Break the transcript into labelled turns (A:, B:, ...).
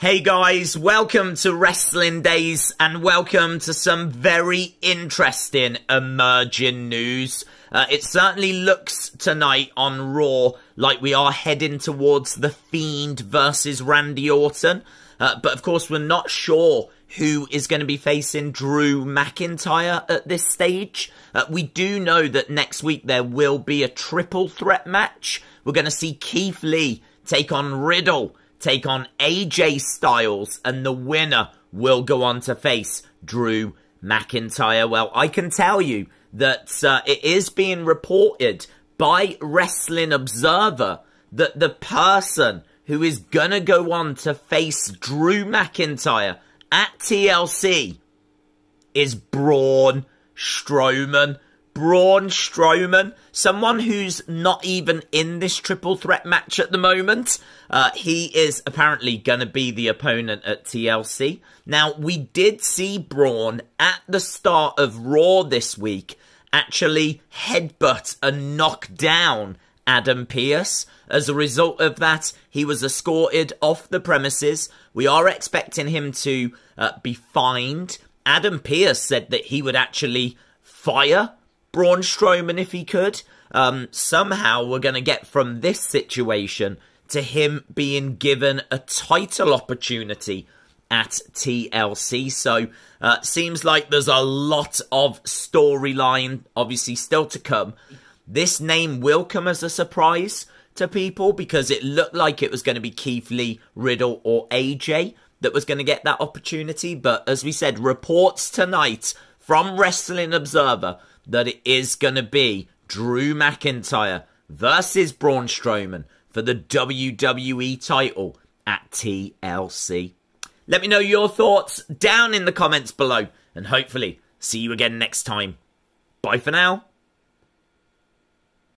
A: Hey guys, welcome to Wrestling Days and welcome to some very interesting emerging news. Uh, it certainly looks tonight on Raw like we are heading towards The Fiend versus Randy Orton. Uh, but of course, we're not sure who is going to be facing Drew McIntyre at this stage. Uh, we do know that next week there will be a triple threat match. We're going to see Keith Lee take on Riddle take on AJ Styles, and the winner will go on to face Drew McIntyre. Well, I can tell you that uh, it is being reported by Wrestling Observer that the person who is going to go on to face Drew McIntyre at TLC is Braun Strowman. Braun Strowman, someone who's not even in this triple threat match at the moment. Uh, he is apparently going to be the opponent at TLC. Now, we did see Braun at the start of Raw this week actually headbutt and knock down Adam Pierce. As a result of that, he was escorted off the premises. We are expecting him to uh, be fined. Adam Pierce said that he would actually fire Braun Strowman if he could. Um, somehow we're going to get from this situation to him being given a title opportunity at TLC. So uh, seems like there's a lot of storyline, obviously, still to come. This name will come as a surprise to people because it looked like it was going to be Keith Lee, Riddle, or AJ that was going to get that opportunity. But as we said, reports tonight from Wrestling Observer that it is going to be Drew McIntyre versus Braun Strowman for the WWE title at TLC. Let me know your thoughts down in the comments below, and hopefully see you again next time. Bye for now.